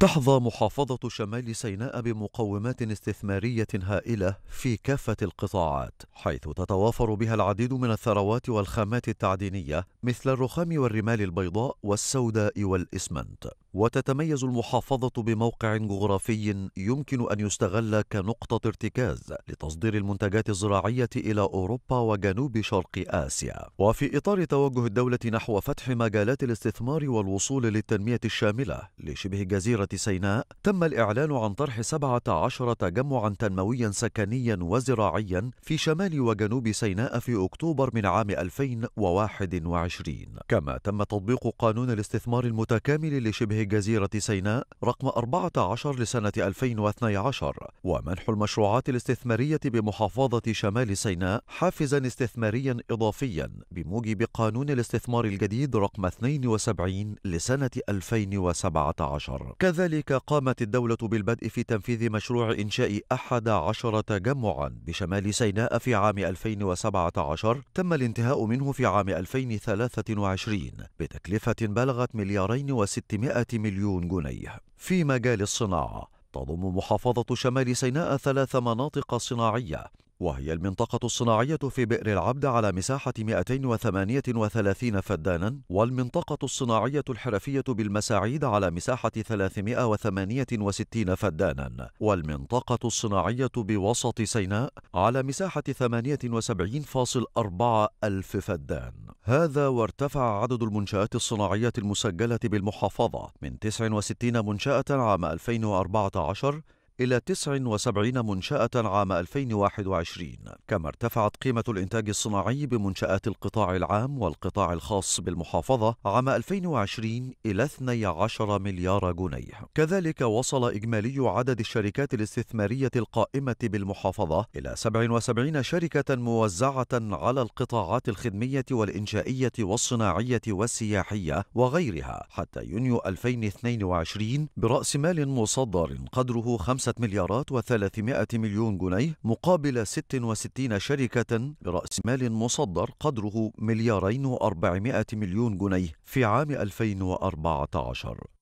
تحظى محافظة شمال سيناء بمقومات استثمارية هائلة في كافة القطاعات، حيث تتوافر بها العديد من الثروات والخامات التعدينية مثل الرخام والرمال البيضاء والسوداء والإسمنت. وتتميز المحافظة بموقع جغرافي يمكن أن يستغل كنقطة ارتكاز لتصدير المنتجات الزراعية إلى أوروبا وجنوب شرق آسيا وفي إطار توجه الدولة نحو فتح مجالات الاستثمار والوصول للتنمية الشاملة لشبه جزيرة سيناء تم الإعلان عن طرح 17 تجمعا تنمويا سكنيا وزراعيا في شمال وجنوب سيناء في أكتوبر من عام 2021 كما تم تطبيق قانون الاستثمار المتكامل لشبه جزيرة سيناء رقم 14 لسنة 2012 ومنح المشروعات الاستثمارية بمحافظة شمال سيناء حافزا استثماريا إضافيا بموجب قانون الاستثمار الجديد رقم 72 لسنة 2017 كذلك قامت الدولة بالبدء في تنفيذ مشروع إنشاء 11 تجمعا بشمال سيناء في عام 2017 تم الانتهاء منه في عام 2023 بتكلفة بلغت مليارين وستمائة مليون جنيه في مجال الصناعة تضم محافظة شمال سيناء ثلاث مناطق صناعية وهي المنطقة الصناعية في بئر العبد على مساحة 238 فدانا والمنطقة الصناعية الحرفية بالمساعيد على مساحة 368 فدانا والمنطقة الصناعية بوسط سيناء على مساحة 78.4 ألف فدان هذا وارتفع عدد المنشآت الصناعية المسجلة بالمحافظة من 69 منشأة عام 2014 إلى 79 منشأة عام 2021 كما ارتفعت قيمة الإنتاج الصناعي بمنشآت القطاع العام والقطاع الخاص بالمحافظة عام 2020 إلى 12 مليار جنيه كذلك وصل إجمالي عدد الشركات الاستثمارية القائمة بالمحافظة إلى 77 شركة موزعة على القطاعات الخدمية والإنشائية والصناعية والسياحية وغيرها حتى يونيو 2022 برأس مال مصدر قدره 5 مليارات و300 مليون جنيه مقابل 66 شركة برأس مال مصدر قدره مليارين و400 مليون جنيه في عام 2014